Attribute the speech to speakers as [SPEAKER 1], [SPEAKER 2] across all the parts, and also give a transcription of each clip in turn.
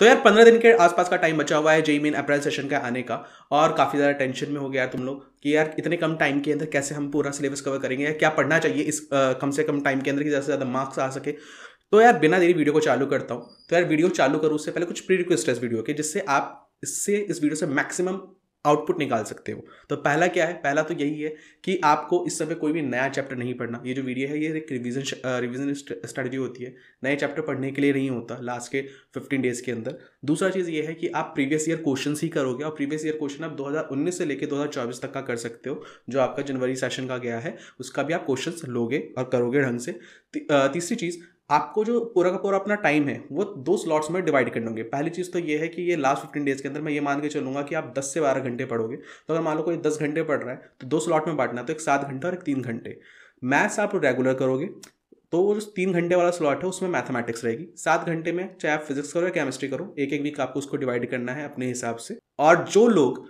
[SPEAKER 1] तो यार पंद्रह दिन के आसपास का टाइम बचा हुआ है जेई मेन अप्रैल सेशन का आने का और काफ़ी ज़्यादा टेंशन में हो गया यार तुम लोग कि यार इतने कम टाइम के अंदर कैसे हम पूरा सिलेबस कवर करेंगे या क्या पढ़ना चाहिए इस आ, कम से कम टाइम के अंदर कि ज़्यादा से ज़्यादा मार्क्स आ सके तो यार बिना देरी वीडियो को चालू करता हूँ तो यार वीडियो चालू करूँ उससे पहले कुछ प्री रिक्वेस्ट है इस वीडियो के जिससे आप इससे इस वीडियो से मैक्सिमम आउटपुट निकाल सकते हो तो पहला क्या है पहला तो यही है कि आपको इस समय कोई भी नया चैप्टर नहीं पढ़ना ये जो वीडियो है ये एक रिविजन रिविजन स्ट्रेटजी होती है नए चैप्टर पढ़ने के लिए नहीं होता लास्ट के फिफ्टीन डेज के अंदर दूसरा चीज़ ये है कि आप प्रीवियस ईयर क्वेश्चन ही करोगे और प्रीवियस ईयर क्वेश्चन आप दो से लेकर दो तक का कर सकते हो जो आपका जनवरी सेशन का गया है उसका भी आप क्वेश्चन लोगे और करोगे ढंग से तीसरी चीज़ आपको जो पूरा का पूरा अपना टाइम है वो दो स्लॉट्स में डिवाइड कर लूँगे पहली चीज़ तो ये है कि ये लास्ट फिफ्टीन डेज के अंदर मैं ये मान के चलूँगा कि आप दस से बारह घंटे पढ़ोगे तो अगर मान लो कोई दस घंटे पढ़ रहा है तो दो स्लॉट में बांटना तो एक सात घंटे और एक तीन घंटे मैथ्स आप रेगुलर करोगे तो वो जो तीन घंटे वाला स्लॉट है उसमें मैथमेटिक्स रहेगी सात घंटे में चाहे आप फिजिक्स करो या केमिस्ट्री करो एक एक वीक आपको उसको डिवाइड करना है अपने हिसाब से और जो लोग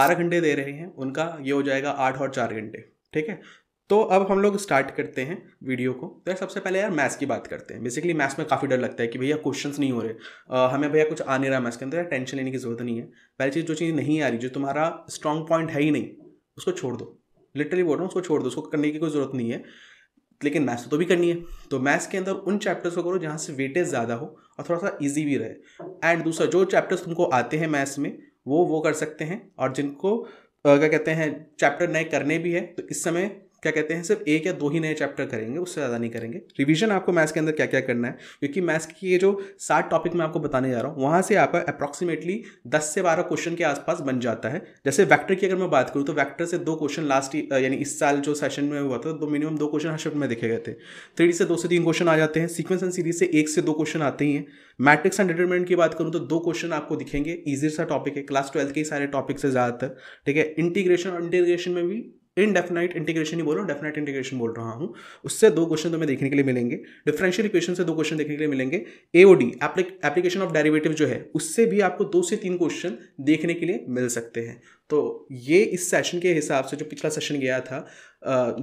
[SPEAKER 1] बारह घंटे दे रहे हैं उनका ये हो जाएगा आठ और चार घंटे ठीक है तो अब हम लोग स्टार्ट करते हैं वीडियो को तो यार सबसे पहले यार मैथ्स की बात करते हैं बेसिकली मैथ्स में काफ़ी डर लगता है कि भैया क्वेश्चंस नहीं हो रहे आ, हमें भैया कुछ आ नहीं रहा मैथ्स के अंदर यार टेंशन लेने की जरूरत नहीं है पहली चीज़ जो चीज़ नहीं आ रही जो तुम्हारा स्ट्रॉन्ग पॉइंट है ही नहीं उसको छोड़ दो लिटरली बोल रहा हूँ उसको छोड़ दो उसको करने की कोई ज़रूरत नहीं है लेकिन मैथ्स तो भी करनी है तो मैथ्स के अंदर उन चैप्टर्स को करो जहाँ से वेटेज ज़्यादा हो और थोड़ा सा ईजी भी रहे एंड दूसरा जो चैप्टर्स तुमको आते हैं मैथ्स में वो वो कर सकते हैं और जिनको क्या कहते हैं चैप्टर नए करने भी है तो इस समय क्या कहते हैं सिर्फ एक या दो ही नए चैप्टर करेंगे उससे ज़्यादा नहीं करेंगे रिवीजन आपको मैथ्स के अंदर क्या क्या करना है क्योंकि मैथ्स की ये जो सात टॉपिक मैं आपको बताने जा रहा हूँ वहाँ से आप अप्रॉक्सीमेटली दस से बारह क्वेश्चन के आसपास बन जाता है जैसे वैक्टर की अगर मैं बात करूँ तो वैक्टर से दो क्वेश्चन लास्ट यानी इस साल जो सेशन में हुआ था तो मिनिमम दो क्वेश्चन हर शिफ्ट में देखे गए थे थ्री से दो से तीन क्वेश्चन आ जाते हैं सीक्वेंस एंड सीरीज से एक से दो क्वेश्चन आते ही हैं मैट्रिक्स एंड डिटर्मेंट की बात करूँ तो दो क्वेश्चन आपको दिखेंगे ईजी सा टॉपिक है क्लास ट्वेल्थ के ही सारे टॉपिक से ज़्यादातर ठीक है इंटीग्रेशन और इंटीग्रेशन में भी इनडेफिनाइट इंटीग्रेशन ही बोलो डेफिनाइट इंटीग्रेशन बोल रहा हूँ उससे दो क्वेश्चन तुम्हें देखने के लिए मिलेंगे डिफरेंशियल इक्वेशन से दो क्वेश्चन देखने के लिए मिलेंगे A O D application of derivative जो है उससे भी आपको दो से तीन क्वेश्चन देखने के लिए मिल सकते हैं तो ये इस सेशन के हिसाब से जो पिछला सेशन गया था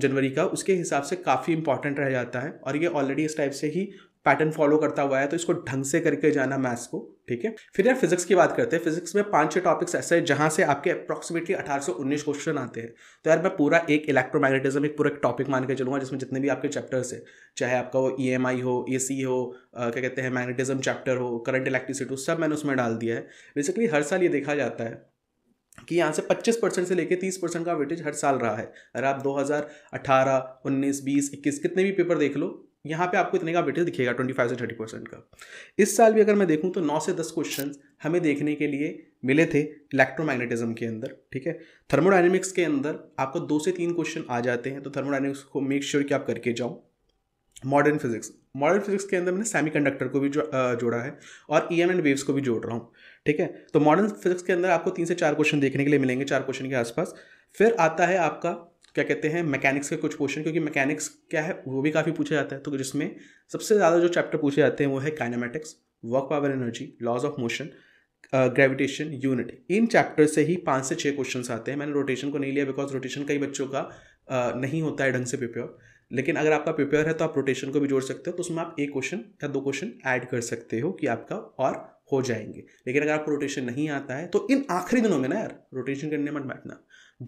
[SPEAKER 1] जनवरी का उसके हिसाब से काफ़ी इंपॉर्टेंट रह जाता है और ये ऑलरेडी इस टाइप से ही पैटर्न फॉलो करता हुआ है तो इसको ढंग से करके जाना मैथ्स को ठीक है फिर यार फिजिक्स की बात करते हैं फिजिक्स में पांच छह टॉपिक्स ऐसे हैं जहां से आपके अप्रॉक्सीमेटली अठारह क्वेश्चन आते हैं तो यार मैं पूरा एक इलेक्ट्रोमैग्नेटिज्म एक पूरा एक टॉपिक मान के चलूंगा जिसमें जितने भी आपके चैप्टर्स है चाहे आपका वो ई e हो ए हो आ, क्या कहते हैं मैग्नेटिज्म चैप्टर हो करंट इलेक्ट्रिसिटी सब मैंने उसमें डाल दिया है बेसिकली हर साल ये देखा जाता है कि यहाँ से 25 परसेंट से लेके 30 परसेंट का वेटेज हर साल रहा है अगर आप 2018, 19, 20, 21 कितने भी पेपर देख लो यहाँ पे आपको इतने का वेटेज दिखेगा ट्वेंटी फाइव से थर्टी परसेंट का इस साल भी अगर मैं देखूँ तो नौ से दस क्वेश्चन हमें देखने के लिए मिले थे इलेक्ट्रोमैग्नेटिज्म के अंदर ठीक है थर्मोडाइनमिक्स के अंदर आपको दो से तीन क्वेश्चन आ जाते हैं तो थर्मोडाइनमिक्स को मेक श्योर sure कि आप करके जाओ मॉडर्न फिजिक्स मॉडर्न फिजिक्स के अंदर मैंने सेमीकंडक्टर को भी जोड़ा है और ई एन एंड वेव्स को भी जोड़ रहा हूँ ठीक है तो मॉडर्न फिजिक्स के अंदर आपको तीन से चार क्वेश्चन देखने के लिए मिलेंगे चार क्वेश्चन के आसपास फिर आता है आपका क्या कहते हैं मैकेनिक्स के कुछ पोर्शन क्योंकि मैकेनिक्स क्या है वो भी काफ़ी पूछा जाता है तो जिसमें सबसे ज़्यादा जो चैप्टर पूछे जाते हैं वो है kinematics work power energy laws of motion gravitation unit इन चैप्टर से ही पाँच से छः क्वेश्चन आते हैं मैंने रोटेशन को नहीं लिया बिकॉज रोटेशन कई बच्चों का uh, नहीं होता है ढंग से प्रिपेयर लेकिन अगर आपका प्रिपेयर है तो आप रोटेशन को भी जोड़ सकते हो तो उसमें आप एक क्वेश्चन या दो क्वेश्चन ऐड कर सकते हो कि आपका और हो जाएंगे लेकिन अगर आपको रोटेशन नहीं आता है तो इन आखिरी दिनों में ना यार रोटेशन करने मत बैठना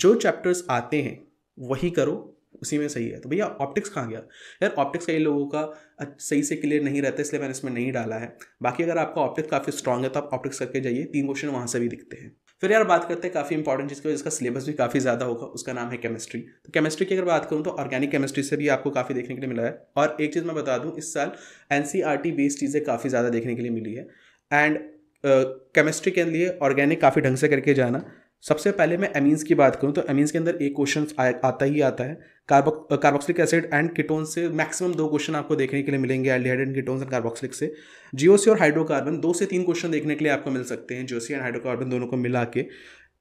[SPEAKER 1] जो चैप्टर्स आते हैं वही करो उसी में सही है तो भैया ऑप्टिक्स कहाँ गया यार ऑप्टिक्स कई लोगों का सही से क्लियर नहीं रहता इसलिए मैंने इसमें नहीं डाला है बाकी अगर आपका ऑप्टिक्स काफ़ी स्ट्रॉग है तो आप ऑप्टिक्स करके जाइए तीन क्वेश्चन वहाँ से भी दिखते हैं फिर यार बात करते हैं काफ़ी इंपॉर्टेंट चीज़ की जिसका सिलेबस भी काफ़ी ज़्यादा होगा उसका नाम है केमिस्ट्री तो केमिस्ट्री की अगर बात करूँ तो ऑर्गेनिक केमिस्ट्री से भी आपको काफ़ी देखने के लिए मिला है और एक चीज़ मैं बता दूँ इस साल एन बेस्ड e चीज़ें काफ़ी ज़्यादा देखने के लिए मिली है एंड केमिस्ट्री के लिए ऑर्गेनिक काफ़ी ढंग से करके जाना सबसे पहले मैं एमीन्स की बात करूँ तो एमीन्स के अंदर एक क्वेश्चन आता ही आता है carbo carboxylic acid and ketone से मैक्सिमम दो क्वेश्चन आपको देखने के लिए मिलेंगे aldehyde and ketones and carboxylic से जीओसी और हाइड्रोकार्बन दो से तीन क्वेश्चन देखने के लिए आपको मिल सकते हैं जीओसी एंड हाइड्रोकार्बन दोनों को मिला के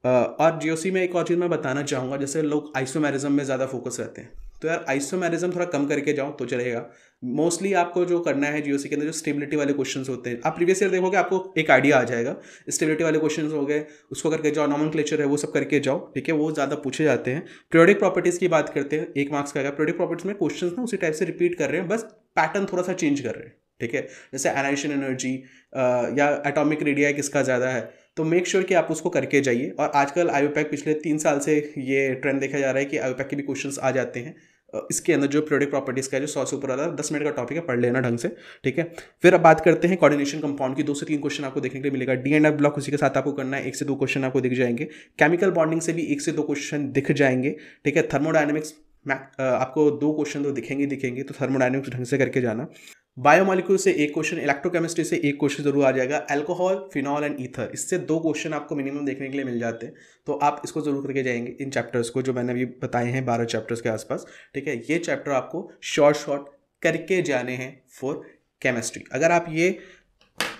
[SPEAKER 1] और जीओसी में एक और चीज़ मैं बताना चाहूँगा जैसे लोग आइसोमेरिज्म में ज़्यादा फोकस रहते हैं तो यार आइसोमेरिज्म थोड़ा कम करके जाओ तो चलेगा मोस्टली आपको जो करना है जीओसी के अंदर जो स्टेबिलिटी वाले क्वेश्चन होते हैं आप प्रीवियस ईयर देखोगे आपको एक आइडिया आ जाएगा स्टेबिलिटी वाले क्वेश्चन हो गए उसको करके जाओ नॉमन क्लेचर है वो सब करके जाओ ठीक है वो ज़्यादा पूछे जाते हैं प्रोडिक प्रॉपर्टीज़ की बात करते हैं एक मार्क्स का आएगा प्रोडिक प्रॉपर्टीज़ में क्वेश्चन ना उसी टाइप से रिपीट कर रहे हैं बस पैटर्न थोड़ा सा चेंज कर रहे हैं ठीक है जैसे एनाइशन एनर्जी या एटॉमिक रेडिया किसका ज़्यादा है तो मेक श्योर sure कि आप उसको करके जाइए और आजकल आयोपैक पिछले तीन साल से ये ट्रेंड देखा जा रहा है कि आयोपैक के भी क्वेश्चन आ जाते हैं इसके अंदर जो प्रोडक्ट प्रॉपर्टीज़ का जो सौ से ऊपर वाला दस मिनट का टॉपिक है पढ़ लेना ढंग से ठीक है फिर अब बात करते हैं कोऑर्डिनेशन कंपाउंड की दो से तीन क्वेश्चन आपको देखने के लिए मिलेगा डी एंड एफ ब्लॉक उसी के साथ आपको करना है एक से दो क्वेश्चन आपको दिख जाएंगे केमिकल बॉन्डिंग से भी एक से दो क्वेश्चन दिख जाएंगे ठीक है थर्मोडाइनमिक्स आपको दो क्वेश्चन तो दिखेंगे दिखेंगे तो थर्मोडायनेमिक्स ढंग से करके जाना बायोमालिक्यूल से एक क्वेश्चन इलेक्ट्रोकेमिस्ट्री से एक क्वेश्चन जरूर आ जाएगा अल्कोहल फिनॉल एंड ईथर इससे दो क्वेश्चन आपको मिनिमम देखने के लिए मिल जाते हैं तो आप इसको जरूर करके जाएंगे इन चैप्टर्स को जो मैंने अभी बताए हैं बारह चैप्टर्स के आसपास ठीक है ये चैप्टर आपको शॉर्ट शॉर्ट करके जाने हैं फॉर केमिस्ट्री अगर आप ये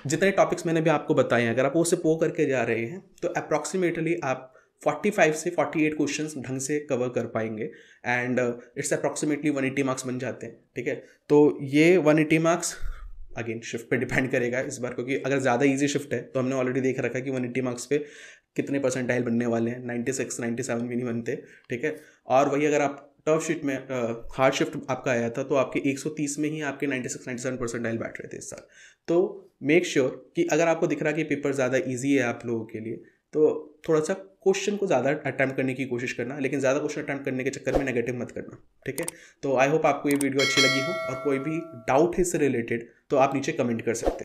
[SPEAKER 1] जितने टॉपिक्स मैंने भी आपको बताए हैं अगर आप वो पो करके जा रहे हैं तो अप्रॉक्सीमेटली आप 45 से 48 क्वेश्चंस ढंग से कवर कर पाएंगे एंड इट्स अप्रॉक्सीमेटली 180 मार्क्स बन जाते हैं ठीक है तो ये 180 मार्क्स अगेन शिफ्ट पे डिपेंड करेगा इस बार क्योंकि अगर ज़्यादा इजी शिफ्ट है तो हमने ऑलरेडी देख रखा है कि 180 मार्क्स पे कितने परसेंटाइल बनने वाले हैं 96 97 भी नहीं बनते ठीक है और वही अगर आप टफ शीट में हार्ड uh, शिफ्ट आपका आया था तो आपके 130 में ही आपके 96 97 परसेंटाइल बैठ रहे थे इस साल तो मेक श्योर sure कि अगर आपको दिख रहा है कि पेपर ज़्यादा ईजी है आप लोगों के लिए तो थोड़ा सा क्वेश्चन को ज़्यादा अटैम्प्ट करने की कोशिश करना लेकिन ज़्यादा क्वेश्चन अटैम्प्ट करने के चक्कर में नेगेटिव मत करना ठीक है तो आई होप आपको ये वीडियो अच्छी लगी हो और कोई भी डाउट है इससे रिलेटेड तो आप नीचे कमेंट कर सकते हैं